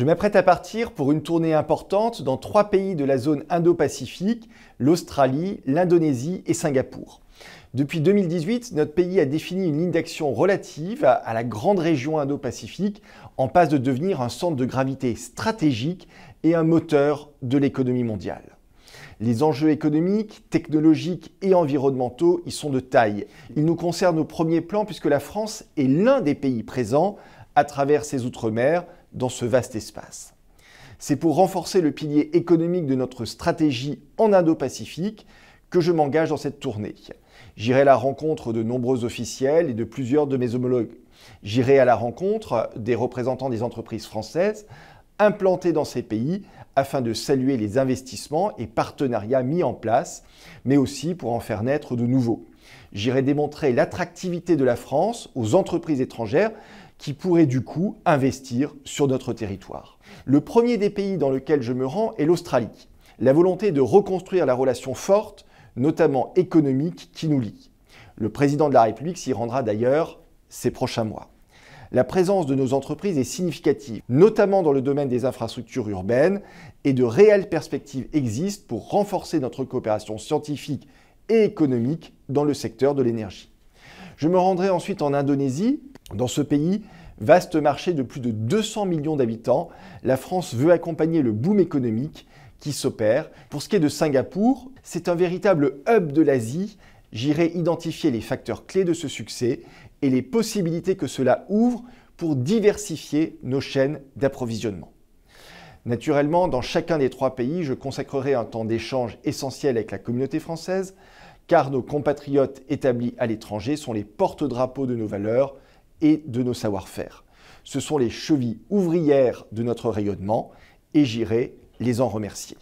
Je m'apprête à partir pour une tournée importante dans trois pays de la zone Indo-Pacifique, l'Australie, l'Indonésie et Singapour. Depuis 2018, notre pays a défini une ligne d'action relative à, la grande région Indo-Pacifique, en passe de devenir un centre de gravité stratégique et un moteur de l'économie mondiale. Les enjeux économiques, technologiques et environnementaux y sont de taille. Ils nous concernent au premier plan puisque la France est l'un des pays présents à travers ses outre-mer, dans ce vaste espace. C'est pour renforcer le pilier économique de notre stratégie en Indo-Pacifique que je m'engage dans cette tournée. J'irai à la rencontre de nombreux officiels et de plusieurs de mes homologues. J'irai à la rencontre des représentants des entreprises françaises implantés dans ces pays afin de saluer les investissements et partenariats mis en place, mais aussi pour en faire naître de nouveaux. J'irai démontrer l'attractivité de la France aux entreprises étrangères qui pourraient du coup investir sur notre territoire. Le premier des pays dans lequel je me rends est l'Australie. La volonté de reconstruire la relation forte, notamment économique, qui nous lie. Le président de la République s'y rendra d'ailleurs ces prochains mois la présence de nos entreprises est significative, notamment dans le domaine des infrastructures urbaines, et de réelles perspectives existent pour renforcer notre coopération scientifique et économique dans le secteur de l'énergie. Je me rendrai ensuite en Indonésie. Dans ce pays, vaste marché de plus de 200 millions d'habitants, la France veut accompagner le boom économique qui s'opère. Pour ce qui est de Singapour, c'est un véritable hub de l'Asie. J'irai identifier les facteurs clés de ce succès et les possibilités que cela ouvre pour diversifier nos chaînes d'approvisionnement. Naturellement, dans chacun des trois pays, je consacrerai un temps d'échange essentiel avec la communauté française, car nos compatriotes établis à l'étranger sont les porte-drapeaux de nos valeurs et de nos savoir-faire. Ce sont les chevilles ouvrières de notre rayonnement, et j'irai les en remercier.